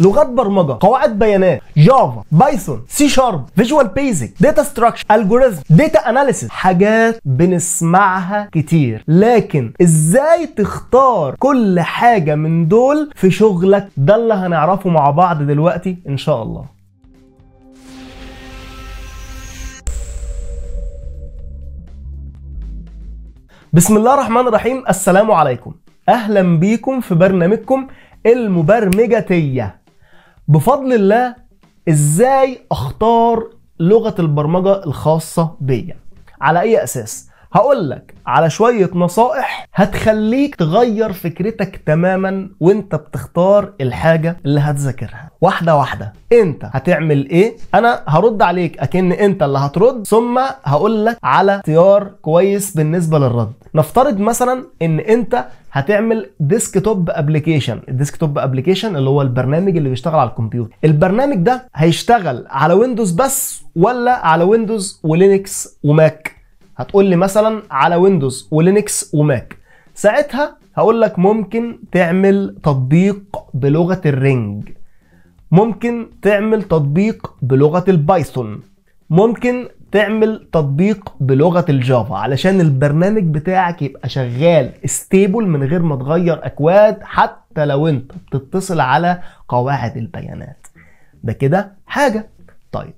لغات برمجه قواعد بيانات جافا بايثون سي شارب فيجوال بيزك داتا ستراكشر الجوريزم داتا اناليسيس حاجات بنسمعها كتير لكن ازاي تختار كل حاجه من دول في شغلك ده اللي هنعرفه مع بعض دلوقتي ان شاء الله بسم الله الرحمن الرحيم السلام عليكم اهلا بيكم في برنامجكم المبرمجتيه بفضل الله ازاي اختار لغه البرمجه الخاصه بيا على اي اساس هقول لك على شوية نصائح هتخليك تغير فكرتك تماما وانت بتختار الحاجة اللي هتذاكرها واحدة واحدة انت هتعمل ايه انا هرد عليك اكن انت اللي هترد ثم هقول لك على اختيار كويس بالنسبة للرد نفترض مثلا ان انت هتعمل ديسك توب ابلكيشن الديسك توب ابلكيشن اللي هو البرنامج اللي بيشتغل على الكمبيوتر البرنامج ده هيشتغل على ويندوز بس ولا على ويندوز ولينكس وماك هتقول لي مثلا على ويندوز ولينكس وماك ساعتها هقول لك ممكن تعمل تطبيق بلغه الرينج ممكن تعمل تطبيق بلغه البايثون ممكن تعمل تطبيق بلغه الجافا علشان البرنامج بتاعك يبقى شغال ستيبل من غير ما تغير اكواد حتى لو انت بتتصل على قواعد البيانات ده كده حاجه طيب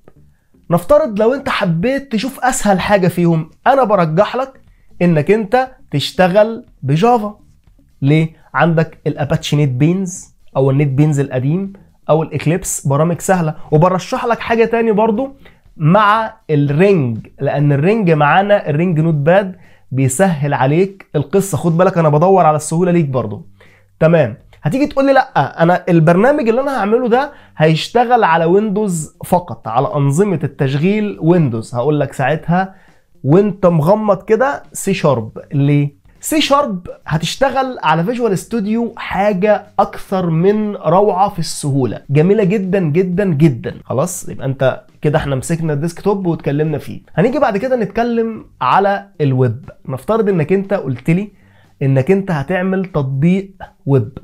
نفترض لو انت حبيت تشوف اسهل حاجه فيهم انا برجح لك انك انت تشتغل بجافا ليه عندك الاباتشي نيت بينز او النيت بينز القديم او الاكليبس برامج سهله وبرشح لك حاجه تاني برضو مع الرينج لان الرينج معانا الرينج نوت باد بيسهل عليك القصه خد بالك انا بدور على السهوله ليك برضو تمام هتيجي تقول لي لا انا البرنامج اللي انا هعمله ده هيشتغل على ويندوز فقط على انظمه التشغيل ويندوز هقول لك ساعتها وانت مغمض كده سي شارب ليه سي شارب هتشتغل على فيجوال ستوديو حاجه اكثر من روعه في السهوله جميله جدا جدا جدا خلاص يبقى انت كده احنا مسكنا الديسك توب واتكلمنا فيه هنيجي بعد كده نتكلم على الويب نفترض انك انت قلت لي انك انت هتعمل تطبيق ويب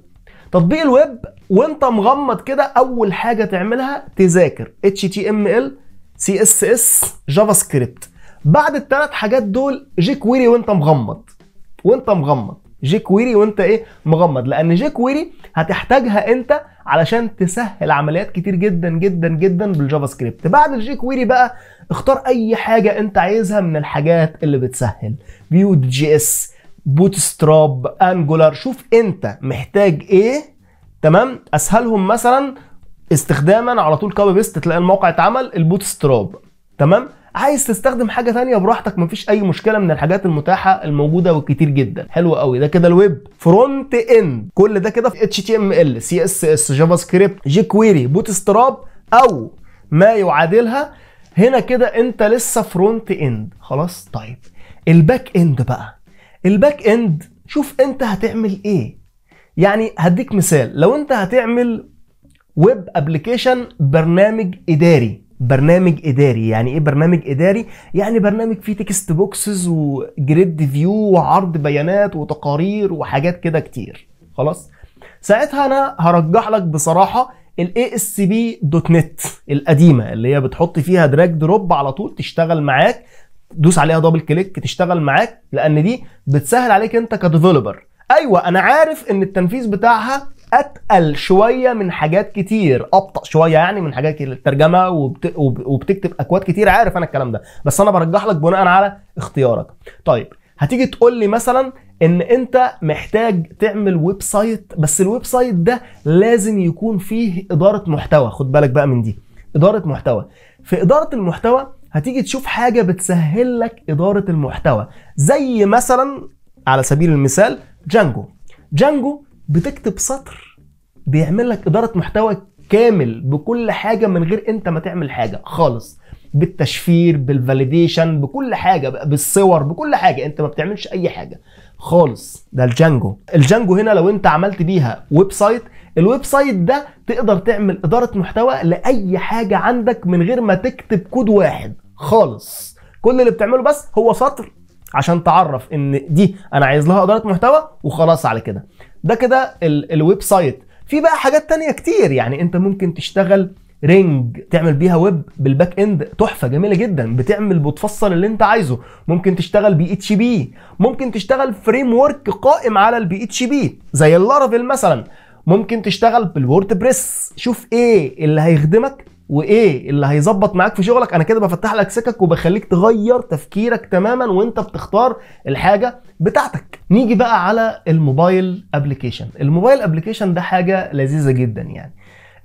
تطبيق الويب وانت مغمض كده اول حاجه تعملها تذاكر HTML CSS جافا سكريبت بعد الثلاث حاجات دول جي كويري وانت مغمض وانت مغمض جي كويري وانت ايه مغمض لان جي كويري هتحتاجها انت علشان تسهل عمليات كتير جدا جدا جدا بالجافا سكريبت بعد الجي كويري بقى اختار اي حاجه انت عايزها من الحاجات اللي بتسهل فيو جي اس بوتستراب انجولار شوف انت محتاج ايه تمام اسهلهم مثلا استخداما على طول كوبي بيست تلاقي الموقع اتعمل البوتستراب تمام عايز تستخدم حاجه تانية براحتك مفيش اي مشكله من الحاجات المتاحه الموجوده وكتير جدا حلو قوي ده كده الويب فرونت اند كل ده كده في اتش تي ام ال سي اس اس جافا سكريبت جي كويري بوتستراب او ما يعادلها هنا كده انت لسه فرونت اند خلاص طيب الباك اند بقى الباك اند شوف انت هتعمل ايه يعني هديك مثال لو انت هتعمل ويب ابلكيشن برنامج اداري برنامج اداري يعني ايه برنامج اداري يعني برنامج فيه تكست بوكسز وجريد فيو وعرض بيانات وتقارير وحاجات كده كتير خلاص ساعتها انا هرجح لك بصراحه الاي اس بي دوت نت القديمه اللي هي بتحط فيها دراج دروب على طول تشتغل معاك دوس عليها دبل كليك تشتغل معاك لان دي بتسهل عليك انت كديفلوبر ايوه انا عارف ان التنفيذ بتاعها اتقل شويه من حاجات كتير ابطا شويه يعني من حاجات الترجمه وبت... وبتكتب اكواد كتير عارف انا الكلام ده بس انا برجح لك بناء على اختيارك طيب هتيجي تقول لي مثلا ان انت محتاج تعمل ويب سايت بس الويب سايت ده لازم يكون فيه اداره محتوى خد بالك بقى من دي اداره محتوى في اداره المحتوى هتيجي تشوف حاجه بتسهل لك اداره المحتوى زي مثلا على سبيل المثال جانجو جانجو بتكتب سطر بيعمل لك اداره محتوى كامل بكل حاجه من غير انت ما تعمل حاجه خالص بالتشفير بالفاليديشن بكل حاجه بالصور بكل حاجه انت ما بتعملش اي حاجه خالص ده الجانجو الجانجو هنا لو انت عملت بيها ويب سايت الويب سايت ده تقدر تعمل اداره محتوى لاي حاجه عندك من غير ما تكتب كود واحد خالص كل اللي بتعمله بس هو سطر عشان تعرف ان دي انا عايز لها اداره محتوى وخلاص على كده ده كده الويب سايت في بقى حاجات تانية كتير يعني انت ممكن تشتغل رينج تعمل بيها ويب بالباك اند تحفه جميله جدا بتعمل بتفصل اللي انت عايزه ممكن تشتغل بي اتش بي ممكن تشتغل فريم ورك قائم على البي اتش بي زي اللارافيل مثلا ممكن تشتغل بالوورد بريس شوف ايه اللي هيخدمك وايه اللي هيظبط معاك في شغلك انا كده بفتح لك سكك وبخليك تغير تفكيرك تماما وانت بتختار الحاجه بتاعتك نيجي بقى على الموبايل ابلكيشن الموبايل ابلكيشن ده حاجه لذيذه جدا يعني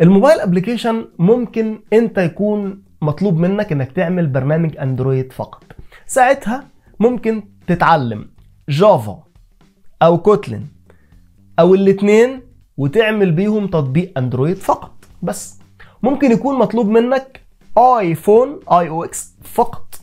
الموبايل ابلكيشن ممكن انت يكون مطلوب منك انك تعمل برنامج اندرويد فقط ساعتها ممكن تتعلم جافا او كوتلين او الاثنين وتعمل بيهم تطبيق اندرويد فقط بس ممكن يكون مطلوب منك ايفون اي او اكس فقط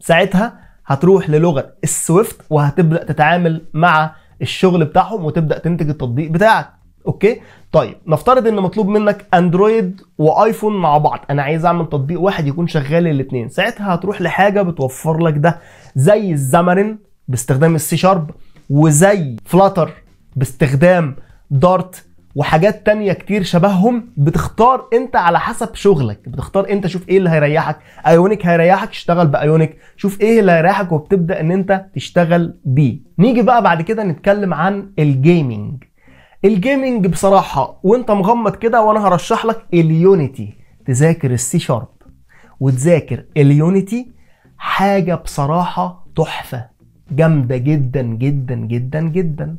ساعتها هتروح للغه السويفت وهتبدا تتعامل مع الشغل بتاعهم وتبدا تنتج التطبيق بتاعك اوكي طيب نفترض ان مطلوب منك اندرويد وايفون مع بعض انا عايز اعمل تطبيق واحد يكون شغال الاثنين ساعتها هتروح لحاجه بتوفر لك ده زي الزمرن باستخدام السي شارب وزي فلاتر باستخدام دارت وحاجات تانية كتير شبههم بتختار انت على حسب شغلك بتختار انت شوف ايه اللي هيريحك ايونيك هيريحك اشتغل بايونيك شوف ايه اللي هيريحك وبتبدا ان انت تشتغل بيه نيجي بقى بعد كده نتكلم عن الجيمنج الجيمنج بصراحه وانت مغمض كده وانا هرشح لك اليونيتي تذاكر السي شارب وتذاكر اليونيتي حاجه بصراحه تحفه جامده جدا جدا جدا جدا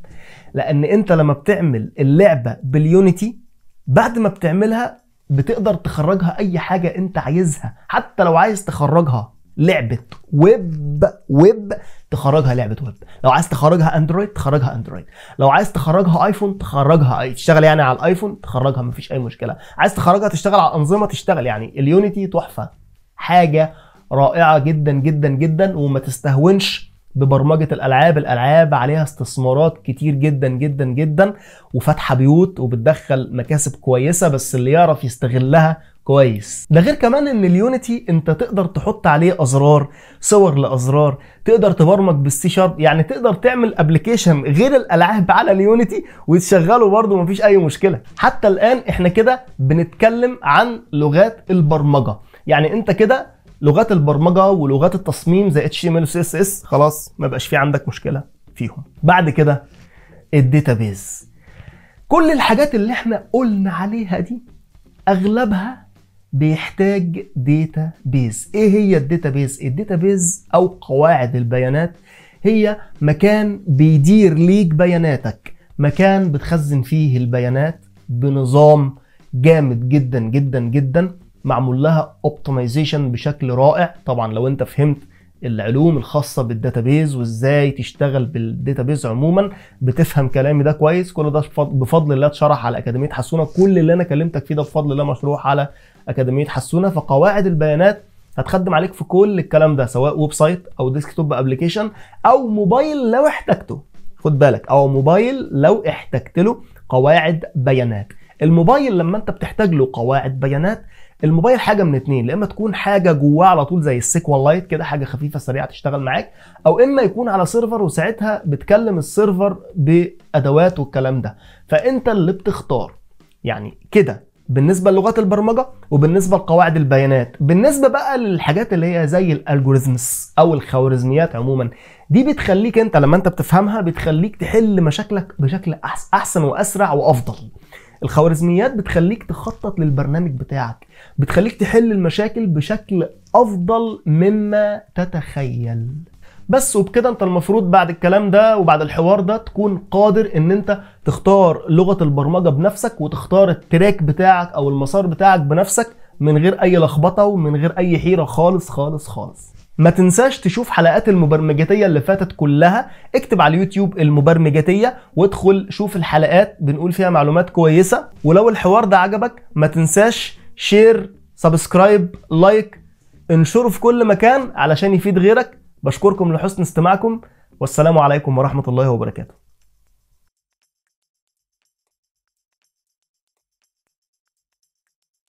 لان انت لما بتعمل اللعبه باليونيتي بعد ما بتعملها بتقدر تخرجها اي حاجه انت عايزها حتى لو عايز تخرجها لعبه ويب ويب تخرجها لعبه ويب لو عايز تخرجها اندرويد تخرجها اندرويد لو عايز تخرجها ايفون تخرجها تشتغل يعني على الايفون تخرجها مفيش اي مشكله عايز تخرجها تشتغل على انظمه تشتغل يعني اليونيتي تحفه حاجه رائعه جدا جدا جدا وما تستهونش ببرمجه الالعاب الالعاب عليها استثمارات كتير جدا جدا جدا وفاتحه بيوت وبتدخل مكاسب كويسه بس اللي يعرف يستغلها كويس ده غير كمان ان اليونيتي انت تقدر تحط عليه ازرار صور لازرار تقدر تبرمج بالسي شارب يعني تقدر تعمل ابلكيشن غير الالعاب على اليونيتي وتشغله برده مفيش اي مشكله حتى الان احنا كده بنتكلم عن لغات البرمجه يعني انت كده لغات البرمجه ولغات التصميم زي HTML و CSS خلاص ما بقاش في عندك مشكله فيهم بعد كده الداتابيز كل الحاجات اللي احنا قلنا عليها دي اغلبها بيحتاج داتا بيز ايه هي الداتا بيز الداتا بيز او قواعد البيانات هي مكان بيدير ليك بياناتك مكان بتخزن فيه البيانات بنظام جامد جدا جدا جدا معمول لها اوبتمايزيشن بشكل رائع طبعا لو انت فهمت العلوم الخاصة بالداتابيز وازاي تشتغل بالداتابيز عموما بتفهم كلامي ده كويس كل ده بفضل الله اتشرح على أكاديمية حسونة كل اللي أنا كلمتك فيه ده بفضل الله مشروح على أكاديمية حسونة فقواعد البيانات هتخدم عليك في كل الكلام ده سواء ويب سايت أو ديسكتوب ابلكيشن أو موبايل لو احتجته خد بالك أو موبايل لو احتجت له قواعد بيانات الموبايل لما انت بتحتاج له قواعد بيانات الموبايل حاجه من اتنين يا اما تكون حاجه جواه على طول زي السيكوال لايت كده حاجه خفيفه سريعه تشتغل معاك او اما يكون على سيرفر وساعتها بتكلم السيرفر بادوات والكلام ده فانت اللي بتختار يعني كده بالنسبه للغات البرمجه وبالنسبه لقواعد البيانات بالنسبه بقى للحاجات اللي هي زي الالجوريزمز او الخوارزميات عموما دي بتخليك انت لما انت بتفهمها بتخليك تحل مشاكلك بشكل احسن واسرع وافضل الخوارزميات بتخليك تخطط للبرنامج بتاعك بتخليك تحل المشاكل بشكل افضل مما تتخيل بس وبكده انت المفروض بعد الكلام ده وبعد الحوار ده تكون قادر ان انت تختار لغه البرمجه بنفسك وتختار التراك بتاعك او المسار بتاعك بنفسك من غير اي لخبطه ومن غير اي حيره خالص خالص خالص ما تنساش تشوف حلقات المبرمجاتيه اللي فاتت كلها اكتب على اليوتيوب المبرمجاتيه وادخل شوف الحلقات بنقول فيها معلومات كويسه ولو الحوار ده عجبك ما تنساش شير سبسكرايب لايك انشره في كل مكان علشان يفيد غيرك بشكركم لحسن استماعكم والسلام عليكم ورحمه الله وبركاته